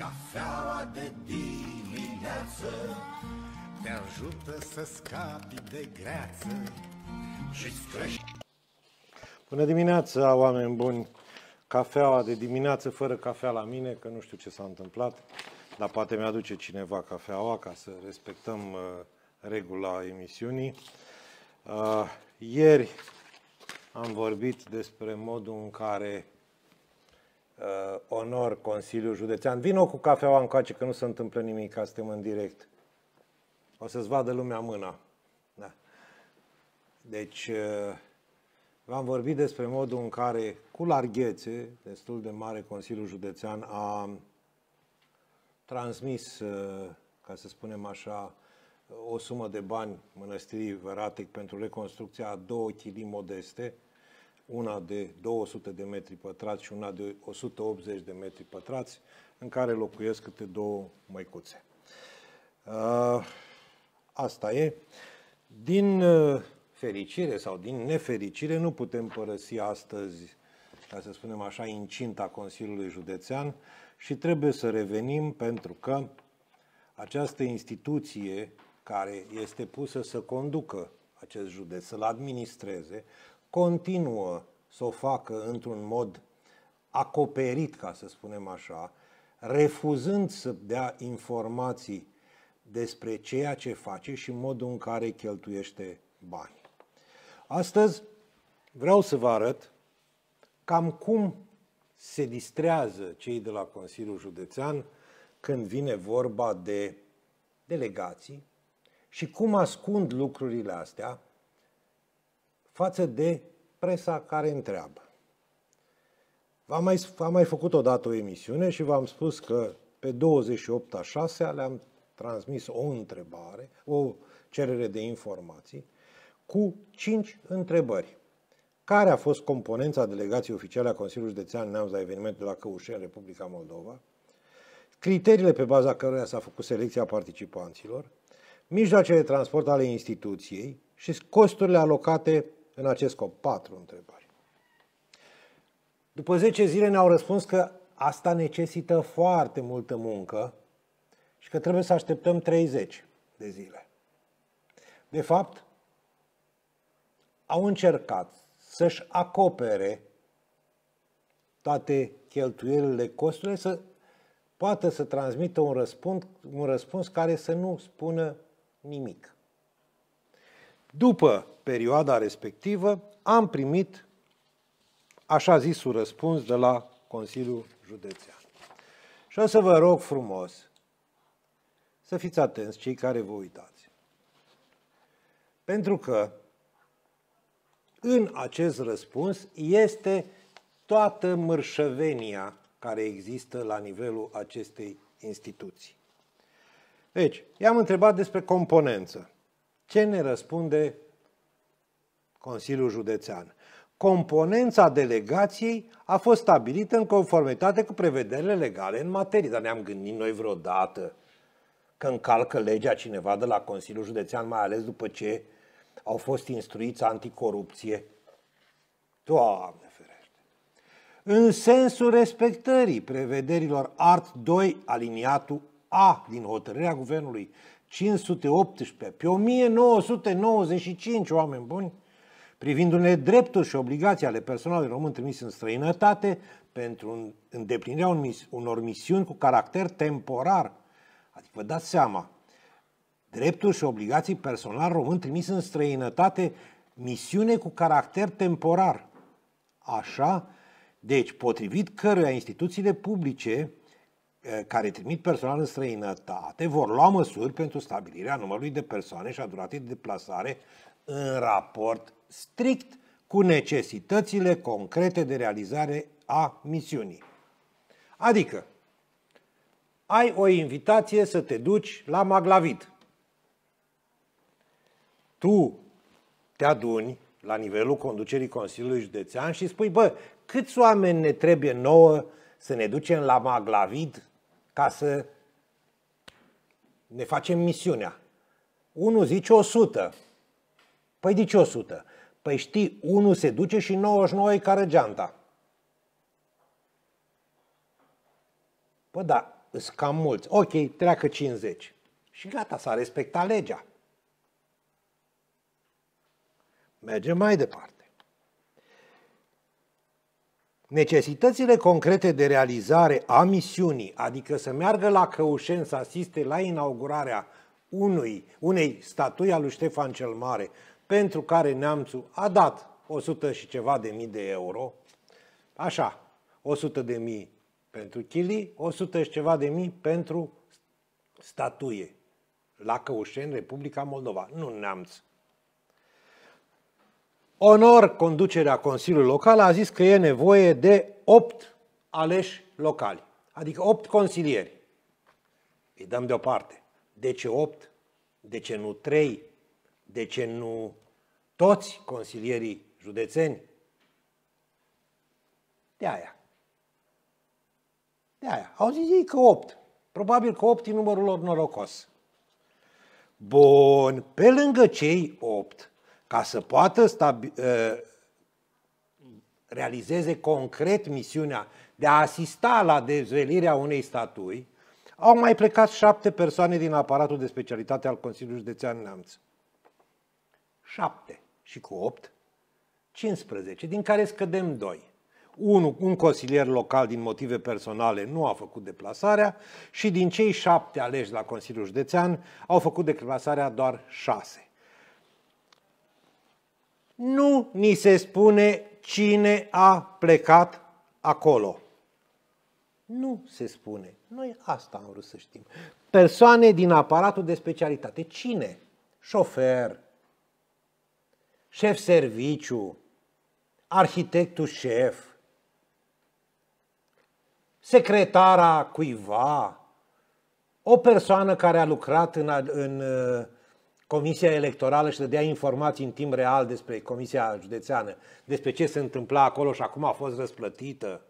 Cafeaua de dimineață Te ajută să scapi de greață și crești Bună dimineața, oameni buni! Cafeaua de dimineață, fără cafea la mine, că nu știu ce s-a întâmplat, dar poate mi-aduce cineva cafeaua ca să respectăm uh, regula emisiunii. Uh, ieri am vorbit despre modul în care uh, onor Consiliul Județean. Vino cu cafeaua în coace că nu se întâmplă nimic, ca suntem în direct. O să-ți vadă lumea mâna. Da. Deci, uh, v-am vorbit despre modul în care, cu larghețe, destul de mare, Consiliul Județean a transmis, uh, ca să spunem așa, o sumă de bani mănăstirii Văratec pentru reconstrucția a două chilii modeste, una de 200 de metri pătrați și una de 180 de metri pătrați, în care locuiesc câte două măicuțe. Uh, asta e. Din uh, fericire sau din nefericire nu putem părăsi astăzi, ca să spunem așa, incinta Consiliului Județean și trebuie să revenim pentru că această instituție care este pusă să conducă acest județ, să-l administreze, continuă să o facă într-un mod acoperit, ca să spunem așa, refuzând să dea informații despre ceea ce face și modul în care cheltuiește bani. Astăzi vreau să vă arăt cam cum se distrează cei de la Consiliul Județean când vine vorba de delegații și cum ascund lucrurile astea față de presa care întreabă. V-am mai, am mai făcut odată o emisiune și v-am spus că pe 28 a 6 le-am transmis o întrebare, o cerere de informații, cu cinci întrebări. Care a fost componența delegației oficiale a Consiliului Județean Neamț la evenimentul la în Republica Moldova? Criteriile pe baza cărora s-a făcut selecția participanților? Mijloacele de transport ale instituției și costurile alocate în acest scop? Patru întrebări. După 10 zile ne-au răspuns că asta necesită foarte multă muncă și că trebuie să așteptăm 30 de zile. De fapt, au încercat să-și acopere toate cheltuielile, costurile, să poată să transmită un răspuns, un răspuns care să nu spună nimic. După perioada respectivă, am primit așa zisul răspuns de la Consiliul Județean. Și o să vă rog frumos să fiți atenți cei care vă uitați. Pentru că în acest răspuns este toată mărșăvenia care există la nivelul acestei instituții. Deci, i-am întrebat despre componență. Ce ne răspunde Consiliul Județean? Componența delegației a fost stabilită în conformitate cu prevederile legale în materie, dar ne-am gândit noi vreodată că încalcă legea cineva de la Consiliul Județean, mai ales după ce au fost instruiți anticorupție. Doamne ferește! În sensul respectării prevederilor art 2 aliniatul A din hotărârea Guvernului 518 pe 1995, oameni buni, privind unele drepturi și obligații ale personalului român trimis în străinătate pentru îndeplinirea unor misiuni cu caracter temporar. Adică vă dați seama, drepturi și obligații personal român trimis în străinătate, misiune cu caracter temporar. Așa, deci, potrivit căruia instituțiile publice Eh, care trimit personal în străinătate vor lua măsuri pentru stabilirea numărului de persoane și a duratei de deplasare în raport strict cu necesitățile concrete de realizare a misiunii. Adică, ai o invitație să te duci la Maglavit. Tu te aduni la nivelul conducerii Consiliului Județean și spui, bă, câți oameni ne trebuie nouă să ne ducem la Maglavid ca să ne facem misiunea. Unul zice 100. Păi de ce 100? Păi știi, unul se duce și 99 e care geanta. Păi da, sunt cam mulți. Ok, treacă 50. Și gata, s-a respectat legea. Mergem mai departe. Necesitățile concrete de realizare a misiunii, adică să meargă la Căușeni să asiste la inaugurarea unui, unei statui a lui Ștefan cel Mare, pentru care neamțul a dat 100 și ceva de mii de euro, așa, 100 de mii pentru chili, 100 și ceva de mii pentru statuie la Căușeni, Republica Moldova, nu neamț. Onor, conducerea Consiliului Local, a zis că e nevoie de 8 aleși locali, adică 8 consilieri. Îi dăm deoparte. De ce 8? De ce nu 3? De ce nu toți consilierii județeni? De aia. De aia. Au zis ei că 8. Probabil că 8 e numărul lor norocos. Bun, pe lângă cei 8, ca să poată stabi- ă, realizeze concret misiunea de a asista la dezvelirea unei statui, au mai plecat șapte persoane din aparatul de specialitate al Consiliului Județean Neamț. Șapte și cu opt, 15, din care scădem doi. Unul, un consilier local din motive personale nu a făcut deplasarea și din cei șapte aleși la Consiliul Județean au făcut deplasarea doar șase nu ni se spune cine a plecat acolo. Nu se spune. Noi asta am vrut să știm. Persoane din aparatul de specialitate. Cine? Șofer, șef serviciu, arhitectul șef, secretara cuiva, o persoană care a lucrat în, în Comisia Electorală și dădea informații în timp real despre Comisia Județeană, despre ce se întâmpla acolo și acum a fost răsplătită.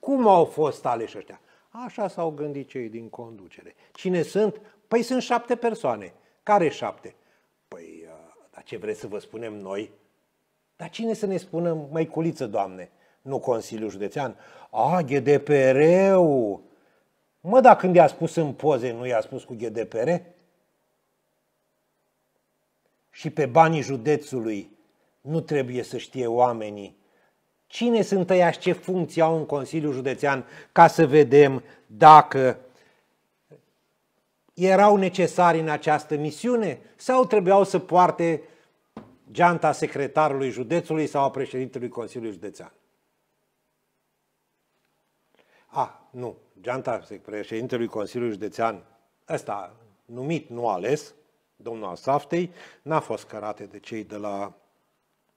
Cum au fost aleși ăștia? Așa s-au gândit cei din conducere. Cine sunt? Păi sunt șapte persoane. Care șapte? Păi, uh, dar ce vreți să vă spunem noi? Dar cine să ne spună, măiculiță, doamne? Nu Consiliul Județean? A, ah, GDPR-ul! Mă, dacă când i-a spus în poze, nu i-a spus cu GDPR? și pe banii județului nu trebuie să știe oamenii cine sunt ăia ce funcție au în Consiliul Județean ca să vedem dacă erau necesari în această misiune sau trebuiau să poarte geanta secretarului județului sau a președintelui Consiliului Județean. A, nu, geanta președintelui Consiliului Județean, ăsta numit, nu ales, domnul al Saftei, n-a fost cărate de cei de la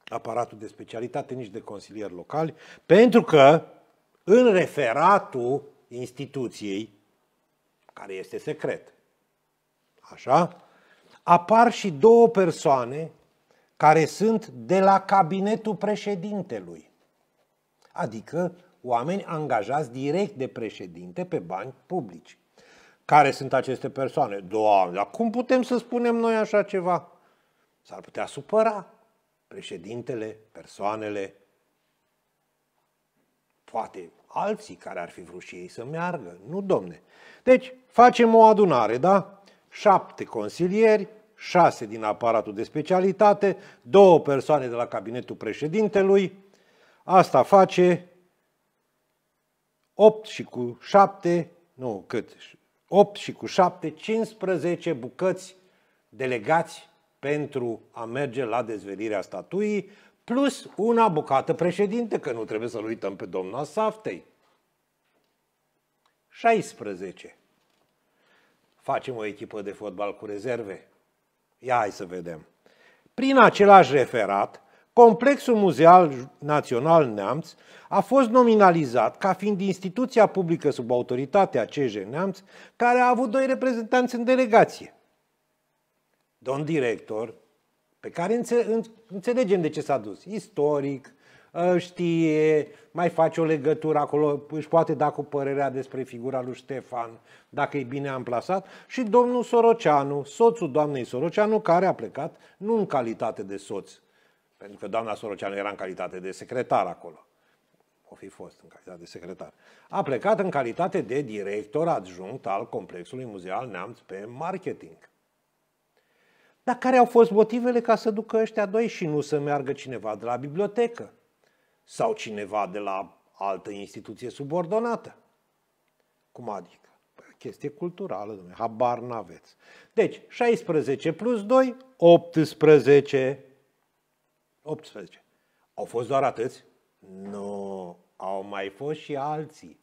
aparatul de specialitate, nici de consilieri locali, pentru că în referatul instituției, care este secret, așa, apar și două persoane care sunt de la cabinetul președintelui, adică oameni angajați direct de președinte pe bani publici. Care sunt aceste persoane? Doamne, dar cum putem să spunem noi așa ceva? S-ar putea supăra președintele, persoanele, poate alții care ar fi vrut și ei să meargă. Nu, domne. Deci, facem o adunare, da? Șapte consilieri, șase din aparatul de specialitate, două persoane de la cabinetul președintelui. Asta face 8 și cu 7, nu, cât? 8 și cu 7, 15 bucăți delegați pentru a merge la dezvelirea statuii, plus una bucată președinte, că nu trebuie să-l uităm pe domna Saftei. 16. Facem o echipă de fotbal cu rezerve? Ia hai să vedem. Prin același referat, Complexul Muzeal Național Neamț a fost nominalizat ca fiind instituția publică sub autoritatea CJ Neamț, care a avut doi reprezentanți în delegație. Domn director, pe care înțelegem de ce s-a dus, istoric, ă, știe, mai face o legătură acolo, își poate da cu părerea despre figura lui Ștefan, dacă e bine amplasat, și domnul Soroceanu, soțul doamnei Soroceanu, care a plecat nu în calitate de soț, pentru că doamna Soroceanu era în calitate de secretar acolo. O fi fost în calitate de secretar. A plecat în calitate de director adjunct al Complexului Muzeal Neamț pe marketing. Dar care au fost motivele ca să ducă ăștia doi și nu să meargă cineva de la bibliotecă? Sau cineva de la altă instituție subordonată? Cum adică? Păi, chestie culturală, domnule, habar n-aveți. Deci, 16 plus 2, 18. 18. Au fost doar atâți? Nu, au mai fost și alții.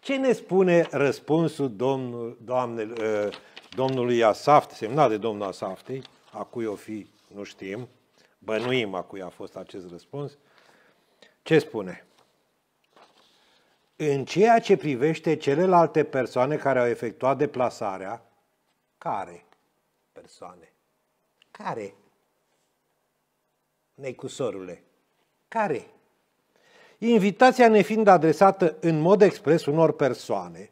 Ce ne spune răspunsul domnul, doamne, ă, domnului Asaft, semnat de domnul Asaftei, a cui o fi, nu știm, bănuim a cui a fost acest răspuns, ce spune? În ceea ce privește celelalte persoane care au efectuat deplasarea, care persoane? Care? Necusorule, care? Invitația ne fiind adresată în mod expres unor persoane,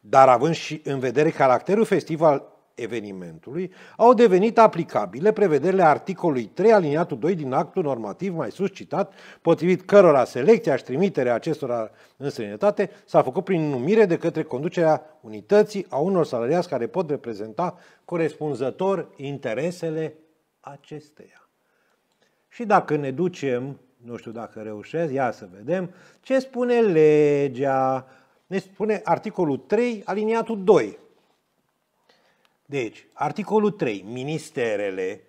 dar având și în vedere caracterul festiv al evenimentului, au devenit aplicabile prevederile articolului 3 aliniatul 2 din actul normativ mai sus citat, potrivit cărora selecția și trimiterea acestora în străinătate s-a făcut prin numire de către conducerea unității a unor salariați care pot reprezenta corespunzător interesele acesteia. Și dacă ne ducem, nu știu dacă reușesc, ia să vedem, ce spune legea, ne spune articolul 3, aliniatul 2. Deci, articolul 3, ministerele,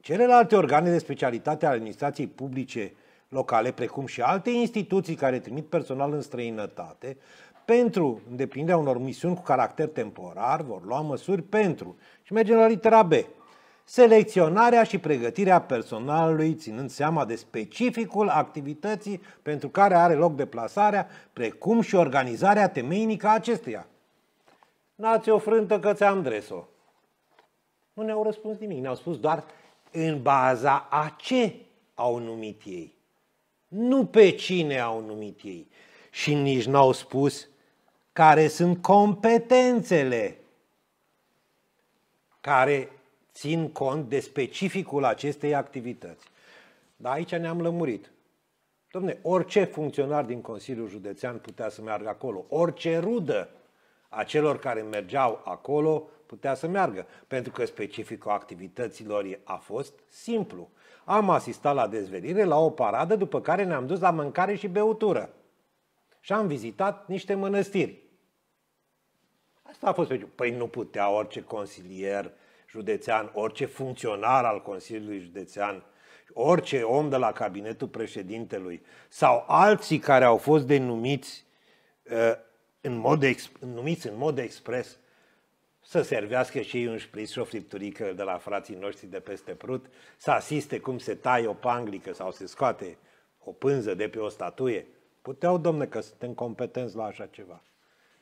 celelalte organe de specialitate ale administrației publice locale, precum și alte instituții care trimit personal în străinătate, pentru îndeplinirea unor misiuni cu caracter temporar, vor lua măsuri pentru. Și mergem la litera B selecționarea și pregătirea personalului ținând seama de specificul activității pentru care are loc deplasarea, precum și organizarea temeinică a acesteia. N-ați o frântă că ți-am dres-o. Nu ne-au răspuns nimic, ne-au spus doar în baza a ce au numit ei. Nu pe cine au numit ei. Și nici n-au spus care sunt competențele care țin cont de specificul acestei activități. Dar aici ne-am lămurit. Domne, orice funcționar din Consiliul Județean putea să meargă acolo. Orice rudă a celor care mergeau acolo putea să meargă, pentru că specificul activităților a fost simplu. Am asistat la dezvelire, la o paradă, după care ne-am dus la mâncare și beutură. Și am vizitat niște mănăstiri. Asta a fost pe Păi nu putea orice consilier județean, orice funcționar al Consiliului Județean, orice om de la cabinetul președintelui sau alții care au fost denumiți uh, în mod, numiți în mod expres să servească și ei un șpriț și o fripturică de la frații noștri de peste prut, să asiste cum se taie o panglică sau se scoate o pânză de pe o statuie. Puteau, domne, că suntem competenți la așa ceva.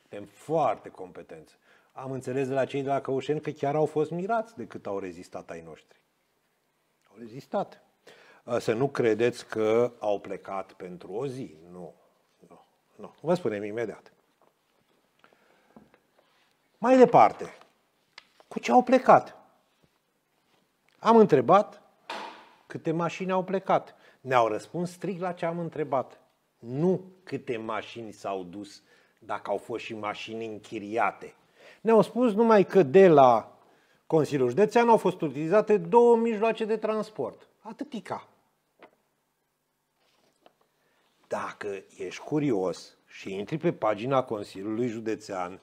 Suntem foarte competenți. Am înțeles de la cei de la Căușeni că chiar au fost mirați de cât au rezistat ai noștri. Au rezistat. Ă, să nu credeți că au plecat pentru o zi. Nu. Nu. nu. Vă spunem imediat. Mai departe, cu ce au plecat? Am întrebat câte mașini au plecat. Ne-au răspuns strict la ce am întrebat. Nu câte mașini s-au dus, dacă au fost și mașini închiriate. Ne-au spus numai că de la Consiliul Județean au fost utilizate două mijloace de transport. Atâtica. Dacă ești curios și intri pe pagina Consiliului Județean,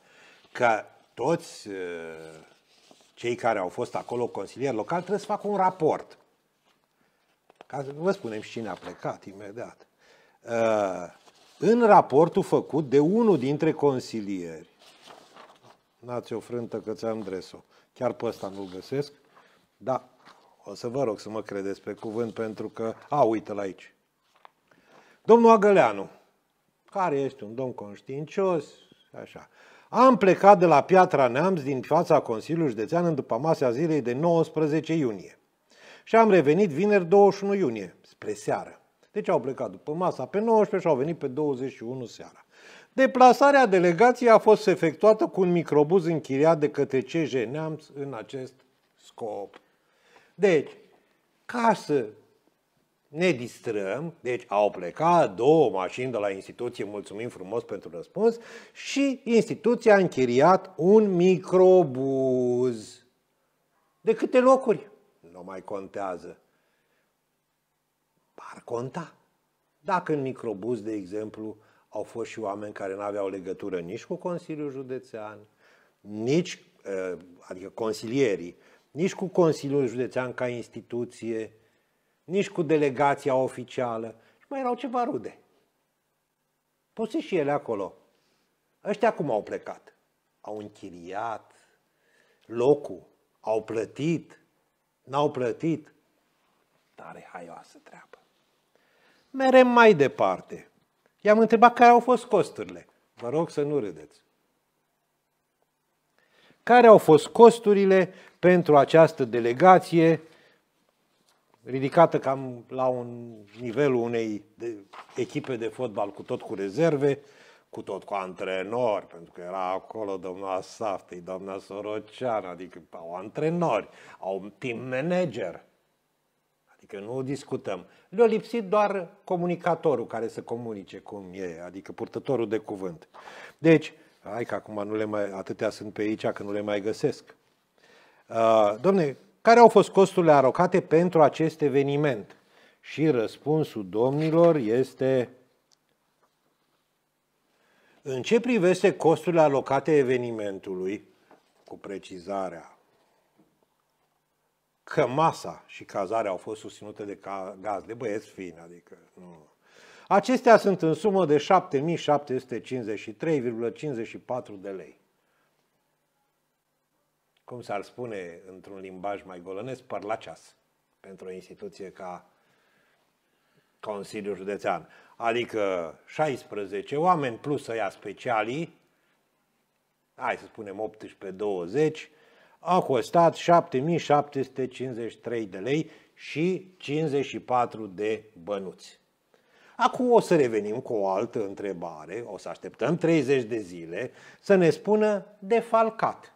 că toți uh, cei care au fost acolo consilieri local trebuie să facă un raport. Ca să vă spunem și cine a plecat imediat. Uh, în raportul făcut de unul dintre consilieri, N-ați o frântă că ți-am dres-o. Chiar pe ăsta nu-l găsesc. Da, o să vă rog să mă credeți pe cuvânt pentru că... A, uite-l aici. Domnul Agăleanu, care ești un domn conștiincios, așa. Am plecat de la Piatra Neamț din fața Consiliului Județean în după masa zilei de 19 iunie. Și am revenit vineri 21 iunie, spre seară. Deci au plecat după masa pe 19 și au venit pe 21 seara. Deplasarea delegației a fost efectuată cu un microbuz închiriat de către CJ Neamț în acest scop. Deci, ca să ne distrăm, deci au plecat două mașini de la instituție, mulțumim frumos pentru răspuns, și instituția a închiriat un microbuz. De câte locuri? Nu mai contează. Par conta. Dacă în microbuz, de exemplu, au fost și oameni care nu aveau legătură nici cu Consiliul Județean, nici, adică consilierii, nici cu Consiliul Județean ca instituție, nici cu delegația oficială. Și mai erau ceva rude. Puse și ele acolo. Ăștia cum au plecat? Au închiriat locul, au plătit, n-au plătit. Tare haioasă treabă. Merem mai departe. I-am întrebat care au fost costurile. Vă rog să nu râdeți. Care au fost costurile pentru această delegație ridicată cam la un nivelul unei de echipe de fotbal, cu tot cu rezerve, cu tot cu antrenori, pentru că era acolo doamna Saftei, doamna Sorocian, adică au antrenori, au team manager, Adică nu discutăm. Le-a lipsit doar comunicatorul care să comunice cum e, adică purtătorul de cuvânt. Deci, hai că acum nu le mai, atâtea sunt pe aici că nu le mai găsesc. Uh, domne, care au fost costurile arocate pentru acest eveniment? Și răspunsul domnilor este în ce privește costurile alocate evenimentului, cu precizarea că masa și cazarea au fost susținute de gaz, de băieți fini, adică nu. Acestea sunt în sumă de 7753,54 de lei. Cum s-ar spune într-un limbaj mai golănesc, păr la ceas pentru o instituție ca Consiliul Județean. Adică 16 oameni plus ăia specialii, hai să spunem 18-20, a costat 7753 de lei și 54 de bănuți. Acum o să revenim cu o altă întrebare, o să așteptăm 30 de zile să ne spună defalcat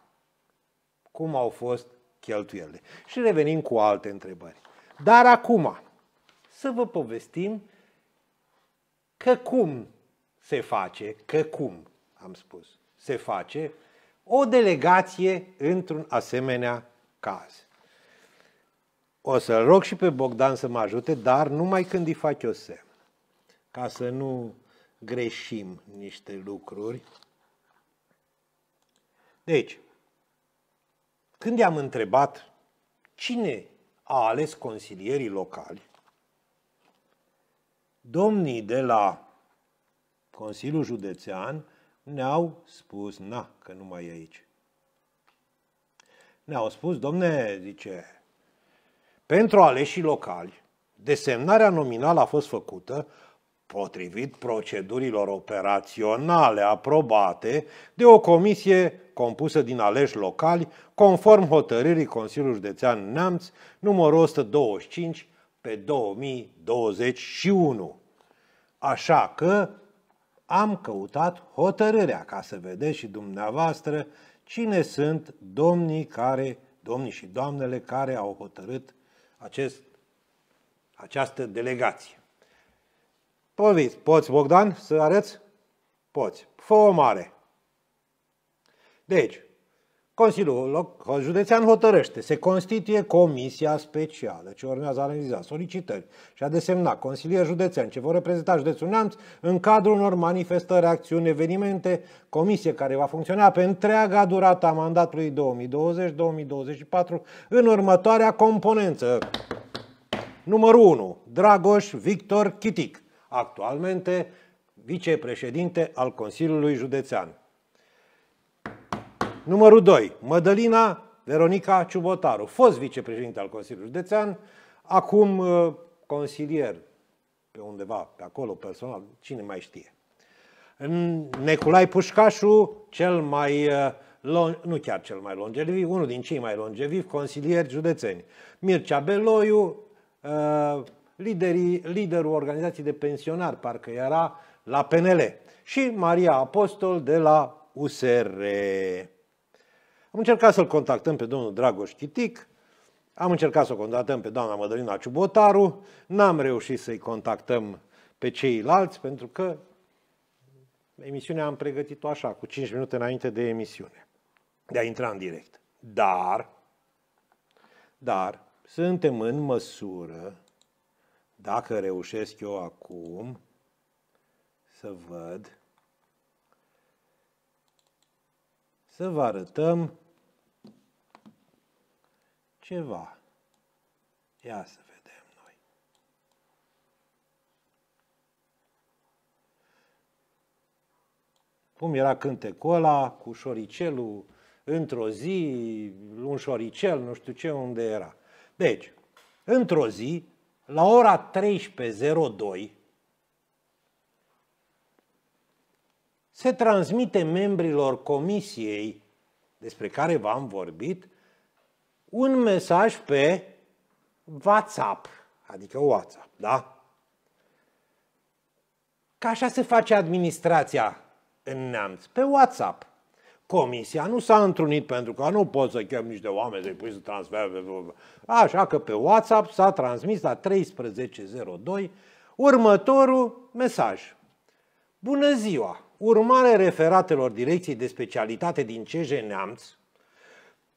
cum au fost cheltuielile. Și revenim cu alte întrebări. Dar acum să vă povestim că cum se face, că cum am spus, se face o delegație într-un asemenea caz. O să-l rog și pe Bogdan să mă ajute, dar numai când îi fac eu semn, ca să nu greșim niște lucruri. Deci, când i-am întrebat cine a ales consilierii locali, domnii de la Consiliul Județean ne-au spus, na, că nu mai e aici. Ne-au spus, domne, zice, pentru aleșii locali, desemnarea nominală a fost făcută potrivit procedurilor operaționale aprobate de o comisie compusă din aleși locali, conform hotărârii Consiliului Județean Neamț, numărul 125 pe 2021. Așa că am căutat hotărârea ca să vedeți și dumneavoastră cine sunt domnii care, domnii și doamnele care au hotărât acest, această delegație. Poviți, poți Bogdan să arăți? Poți. Fă o mare. Deci, Consiliul Județean hotărăște, se constituie comisia specială ce urmează a analiza solicitări și a desemna consilieri județean ce vor reprezenta județul Neamț în cadrul unor manifestări, acțiuni, evenimente, comisie care va funcționa pe întreaga durata mandatului 2020-2024 în următoarea componență. Numărul 1. Dragoș Victor Chitic, actualmente vicepreședinte al Consiliului Județean. Numărul 2. Mădălina Veronica Ciubotaru, fost vicepreședinte al Consiliului Județean, acum uh, consilier pe undeva, pe acolo, personal, cine mai știe. Neculai Pușcașu, cel mai, uh, nu chiar cel mai longeviv, unul din cei mai longevivi consilieri județeni. Mircea Beloiu, uh, liderii, liderul organizației de pensionari, parcă era la PNL. Și Maria Apostol de la USR. Am încercat să-l contactăm pe domnul Dragoș Chitic, am încercat să o contactăm pe doamna Mădălina Ciubotaru, n-am reușit să-i contactăm pe ceilalți, pentru că emisiunea am pregătit-o așa, cu 5 minute înainte de emisiune, de a intra în direct. Dar, dar, suntem în măsură, dacă reușesc eu acum, să văd, să vă arătăm ceva. Ia să vedem noi. Cum era cântecul ăla cu șoricelul într-o zi, un șoricel, nu știu ce, unde era. Deci, într-o zi, la ora 13.02, se transmite membrilor comisiei despre care v-am vorbit un mesaj pe WhatsApp, adică WhatsApp, da? Ca așa se face administrația în neamț, pe WhatsApp. Comisia nu s-a întrunit pentru că nu poți să chem niște oameni să-i pui să transfer. Așa că pe WhatsApp s-a transmis la 1302 următorul mesaj. Bună ziua! Urmare referatelor Direcției de Specialitate din CJ Neamț,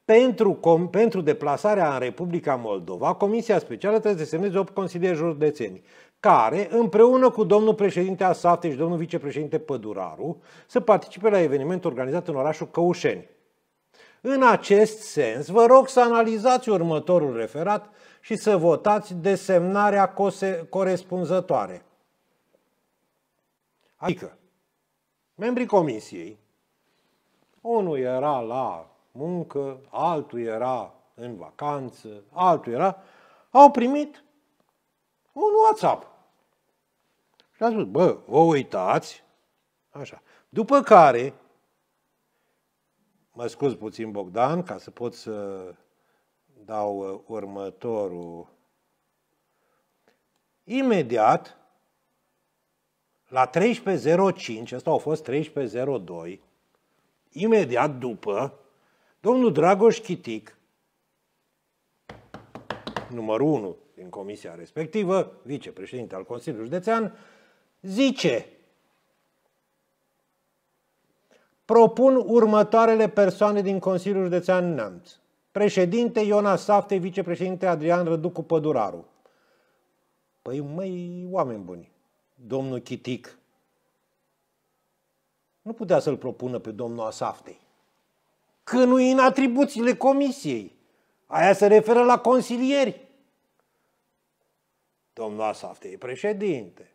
pentru, com, pentru deplasarea în Republica Moldova, Comisia Specială trebuie să semneze 8 consilieri județeni, care, împreună cu domnul președinte Asafte și domnul vicepreședinte Păduraru, să participe la eveniment organizat în orașul Căușeni. În acest sens, vă rog să analizați următorul referat și să votați desemnarea corespunzătoare. Adică, membrii comisiei, unul era la muncă, altul era în vacanță, altul era, au primit un WhatsApp. Și a spus, bă, vă uitați, așa. După care, mă scuz puțin Bogdan, ca să pot să dau uh, următorul. Imediat, la 13.05, Asta au fost 13.02, imediat după, Domnul Dragoș Chitic, numărul 1 din comisia respectivă, vicepreședinte al Consiliului Județean, zice propun următoarele persoane din Consiliul Județean Neamț. Președinte Iona Safte, vicepreședinte Adrian Răducu Păduraru. Păi măi, oameni buni, domnul Chitic nu putea să-l propună pe domnul Asaftei că nu e în atribuțiile comisiei. Aia se referă la consilieri. Domnul Asafte e președinte.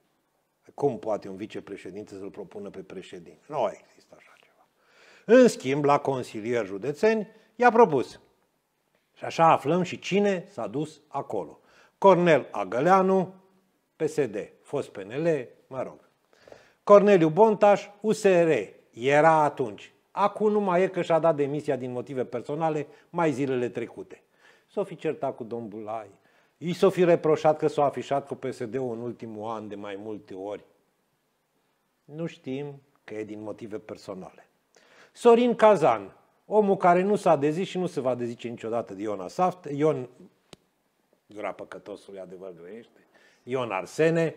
Cum poate un vicepreședinte să-l propună pe președinte? Nu există așa ceva. În schimb, la consilieri județeni i-a propus. Și așa aflăm și cine s-a dus acolo. Cornel Agăleanu, PSD, fost PNL, mă rog. Corneliu Bontaș, USR, era atunci Acum nu mai e că și-a dat demisia din motive personale mai zilele trecute. S-o fi certat cu domnul Bulai, i s-o fi reproșat că s-a afișat cu PSD-ul în ultimul an de mai multe ori. Nu știm că e din motive personale. Sorin Cazan, omul care nu s-a dezis și nu se va dezice niciodată de Iona Saft, Ion, gura păcătosului, e adevăr grește, Ion Arsene,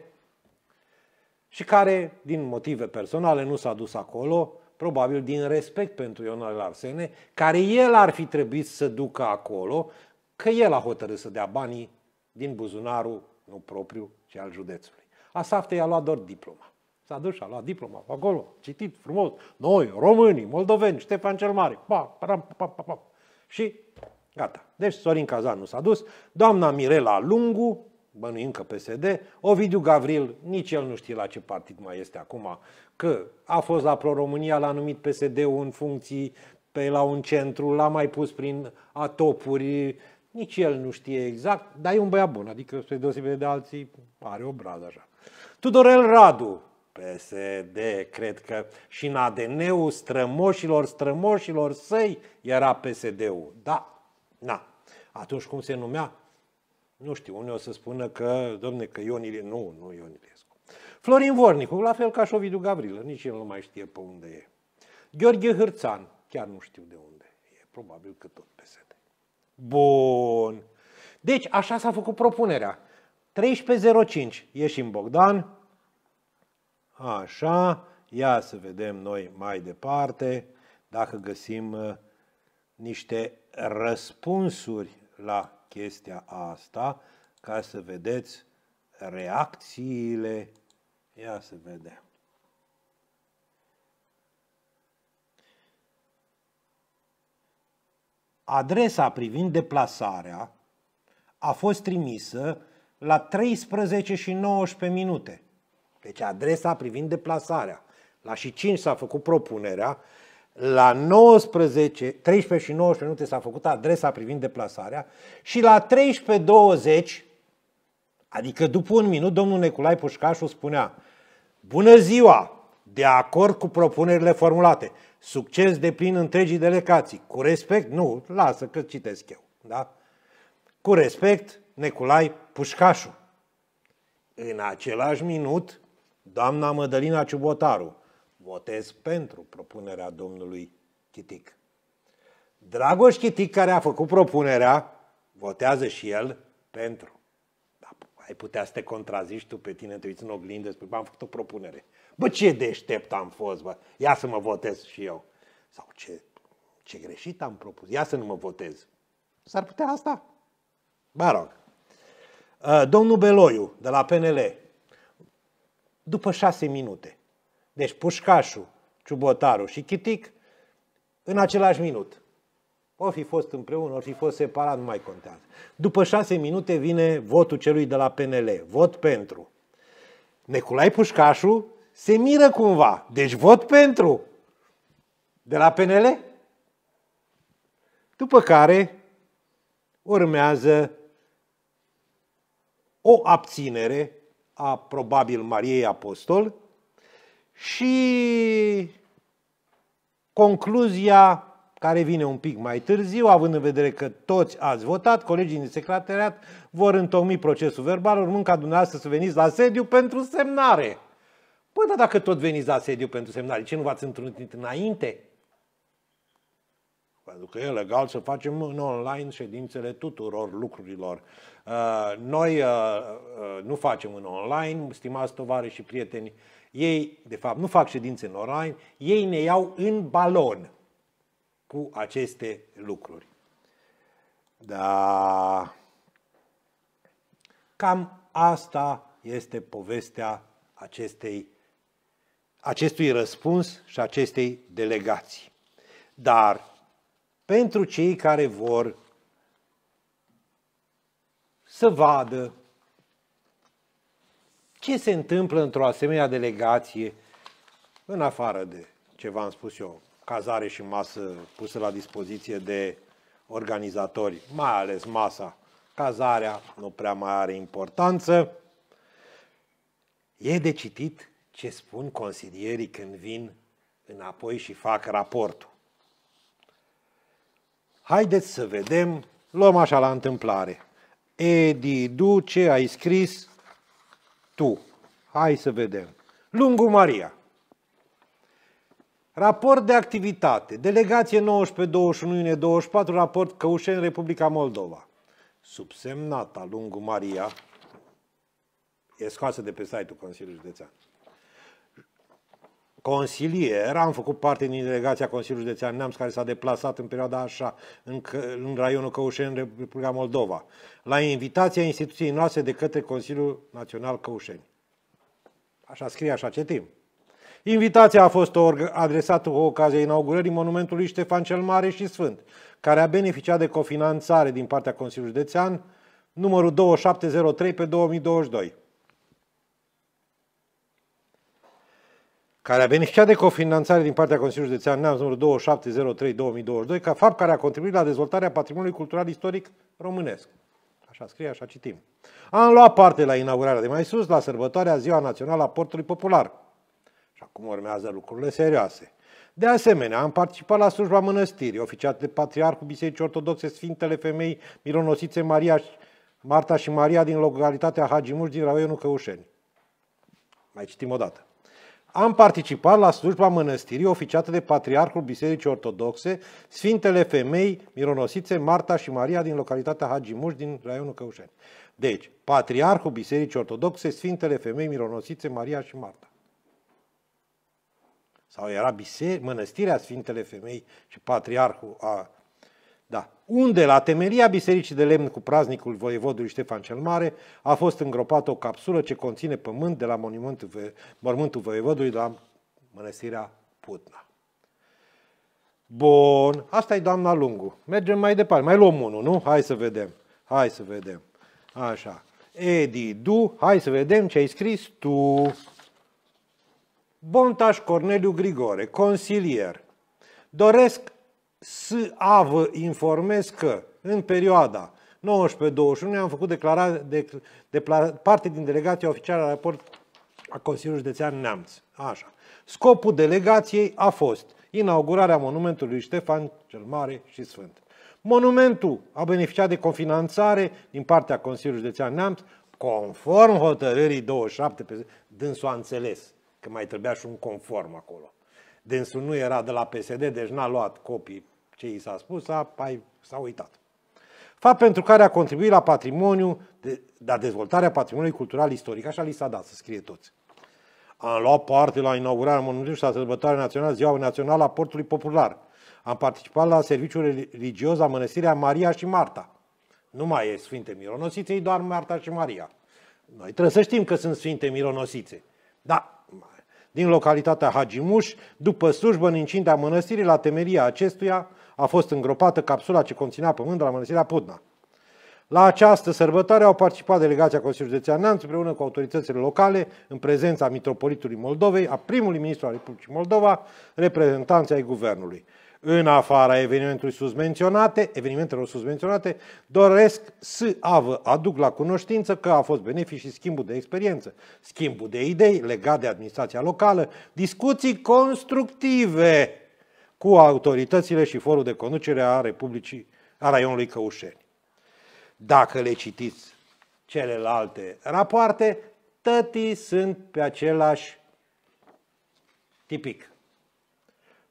și care, din motive personale, nu s-a dus acolo, probabil din respect pentru Ionel Arsene, care el ar fi trebuit să ducă acolo, că el a hotărât să dea banii din buzunarul, nu propriu, ci al județului. Asafte i-a luat doar diploma. S-a dus și a luat diploma acolo, citit frumos. Noi, românii, moldoveni, Ștefan cel Mare. Pa, pa, pa, pa, pa. Și gata. Deci Sorin Cazan nu s-a dus. Doamna Mirela Lungu, bănuim că PSD, Ovidiu Gavril, nici el nu știe la ce partid mai este acum, că a fost la Pro-România, l-a numit PSD-ul în funcții pe la un centru, l-a mai pus prin atopuri, nici el nu știe exact, dar e un băiat bun, adică spre deosebire de alții are o bradă așa. Tudorel Radu, PSD, cred că și în ADN-ul strămoșilor strămoșilor săi era PSD-ul. Da, na. Atunci cum se numea? Nu știu, unii o să spună că, domne, că Ion Ilescu, nu, nu Ion Ilescu. Florin Vornicu, la fel ca și Ovidiu Gavrilă, nici el nu mai știe pe unde e. Gheorghe Hârțan, chiar nu știu de unde e, probabil că tot PSD. Bun. Deci, așa s-a făcut propunerea. 13.05, ieșim Bogdan. Așa, ia să vedem noi mai departe dacă găsim uh, niște răspunsuri la chestia asta ca să vedeți reacțiile. Ia să vedem. Adresa privind deplasarea a fost trimisă la 13 și 19 minute. Deci adresa privind deplasarea. La și 5 s-a făcut propunerea la 19, 13 și 19 minute s-a făcut adresa privind deplasarea și la 13.20, adică după un minut, domnul Neculai Pușcașu spunea Bună ziua! De acord cu propunerile formulate. Succes de plin întregii delegații. Cu respect, nu, lasă că citesc eu. Da? Cu respect, Neculai Pușcașu. În același minut, doamna Mădălina Ciubotaru, votez pentru propunerea domnului Chitic. Dragoș Chitic, care a făcut propunerea, votează și el pentru. Da, ai putea să te contrazici tu pe tine, te uiți în oglindă, spui, am făcut o propunere. Bă, ce deștept am fost, bă, ia să mă votez și eu. Sau ce, ce greșit am propus, ia să nu mă votez. S-ar putea asta. Mă rog. Uh, domnul Beloiu, de la PNL, după șase minute, deci Pușcașu, Ciubotaru și Chitic în același minut. O fi fost împreună, o fi fost separat, nu mai contează. După șase minute vine votul celui de la PNL. Vot pentru. Neculai Pușcașu se miră cumva. Deci vot pentru. De la PNL? După care urmează o abținere a probabil Mariei Apostol și concluzia care vine un pic mai târziu, având în vedere că toți ați votat, colegii din secretariat vor întocmi procesul verbal, urmând ca dumneavoastră să veniți la sediu pentru semnare. Păi, dar dacă tot veniți la sediu pentru semnare, ce nu v-ați întâlnit înainte? Pentru că e legal să facem în online ședințele tuturor lucrurilor. Uh, noi uh, uh, nu facem în online, stimați tovare și prieteni, ei, de fapt, nu fac ședințe în online, ei ne iau în balon cu aceste lucruri. Da. Cam asta este povestea acestei, acestui răspuns și acestei delegații. Dar pentru cei care vor să vadă ce se întâmplă într-o asemenea delegație, în afară de ce v-am spus eu, cazare și masă pusă la dispoziție de organizatori, mai ales masa, cazarea nu prea mai are importanță. E de citit ce spun consilierii când vin înapoi și fac raportul. Haideți să vedem, luăm așa la întâmplare. Edi Duce, ai scris tu. Hai să vedem. Lungu Maria. Raport de activitate. Delegație 19-21 iunie 24, raport Căușeni, Republica Moldova. Subsemnata Lungu Maria e scoasă de pe site-ul Consiliului Județean consilier, am făcut parte din delegația Consiliului Județean Neamț care s-a deplasat în perioada așa în, în raionul Căușeni, în Republica Moldova, la invitația instituției noastre de către Consiliul Național Căușeni. Așa scrie, așa timp. Invitația a fost adresată cu ocazia inaugurării monumentului Ștefan cel Mare și Sfânt, care a beneficiat de cofinanțare din partea Consiliului Județean numărul 2703 pe 2022. care a beneficiat de cofinanțare din partea Consiliului Județean Neamț numărul 2703-2022, ca fapt care a contribuit la dezvoltarea patrimoniului cultural istoric românesc. Așa scrie, așa citim. Am luat parte la inaugurarea de mai sus, la sărbătoarea Ziua Națională a Portului Popular. Și acum urmează lucrurile serioase. De asemenea, am participat la slujba mănăstirii, oficiat de Patriarhul Bisericii Ortodoxe Sfintele Femei Mironosițe Maria, Marta și Maria din localitatea Hagimuș din Raionul Căușeni. Mai citim o dată. Am participat la slujba mănăstirii oficiată de Patriarhul Bisericii Ortodoxe, Sfintele Femei Mironosițe, Marta și Maria din localitatea Hagimuș din raionul Căușeni. Deci, Patriarhul Bisericii Ortodoxe, Sfintele Femei Mironosițe, Maria și Marta. Sau era biser- mănăstirea Sfintele Femei și Patriarhul a da. Unde la temeria bisericii de lemn cu praznicul voievodului Ștefan cel Mare a fost îngropată o capsulă ce conține pământ de la monumentul, mormântul voievodului de la mănăstirea Putna. Bun, asta e doamna Lungu. Mergem mai departe. Mai luăm unul, nu? Hai să vedem. Hai să vedem. Așa. Edi, du, hai să vedem ce ai scris tu. Bontaș Corneliu Grigore, consilier. Doresc S.A. vă informez că în perioada 19-21 am făcut declara, de, de, parte din delegația oficială a raport a Consiliului Județean Neamț. Așa. Scopul delegației a fost inaugurarea monumentului Ștefan cel Mare și Sfânt. Monumentul a beneficiat de confinanțare din partea Consiliului Județean Neamț, conform hotărârii 27 pe dânsul a înțeles că mai trebuia și un conform acolo. Dânsul nu era de la PSD, deci n-a luat copii ce i s-a spus, a, s-a uitat. Fapt pentru care a contribuit la patrimoniu, de, la dezvoltarea patrimoniului cultural istoric. Așa li s-a dat să scrie toți. Am luat parte la inaugurarea monumentului și la sărbătoarea națională, Ziua Națională a Portului Popular. Am participat la serviciul religios la Mănăstirea Maria și Marta. Nu mai e Sfinte Mironosițe, e doar Marta și Maria. Noi trebuie să știm că sunt Sfinte Mironosițe. Da, din localitatea Hagimuș, după slujbă în incintea mănăstirii, la temeria acestuia, a fost îngropată capsula ce conținea pământ de la Mănăstirea Putna. La această sărbătoare au participat delegația Consiliului Județean Neamț împreună cu autoritățile locale, în prezența Mitropolitului Moldovei, a primului ministru al Republicii Moldova, reprezentanții ai guvernului. În afara evenimentului susmenționate, evenimentelor susmenționate, doresc să avă aduc la cunoștință că a fost benefic și schimbul de experiență, schimbul de idei legat de administrația locală, discuții constructive cu autoritățile și forul de conducere a Republicii, a raionului Căușeni. Dacă le citiți celelalte rapoarte, tătii sunt pe același tipic.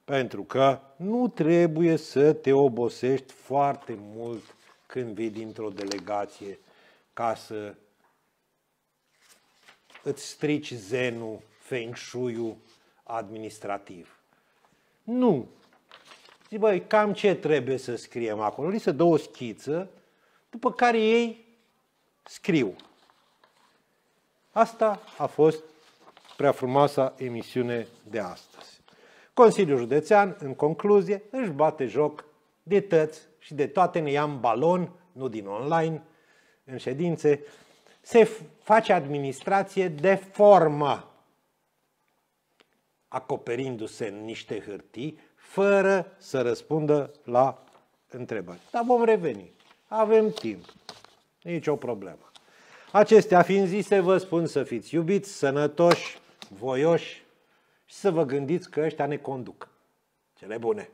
Pentru că nu trebuie să te obosești foarte mult când vii dintr-o delegație ca să îți strici zenul, feng shui administrativ. Nu. Zic, băi, cam ce trebuie să scriem acolo? Li se dă o schiță, după care ei scriu. Asta a fost prea frumoasa emisiune de astăzi. Consiliul Județean, în concluzie, își bate joc de tăți și de toate ne iam balon, nu din online, în ședințe, se face administrație de formă acoperindu-se în niște hârtii, fără să răspundă la întrebări. Dar vom reveni. Avem timp. Nici o problemă. Acestea fiind zise, vă spun să fiți iubiți, sănătoși, voioși și să vă gândiți că ăștia ne conduc. Cele bune!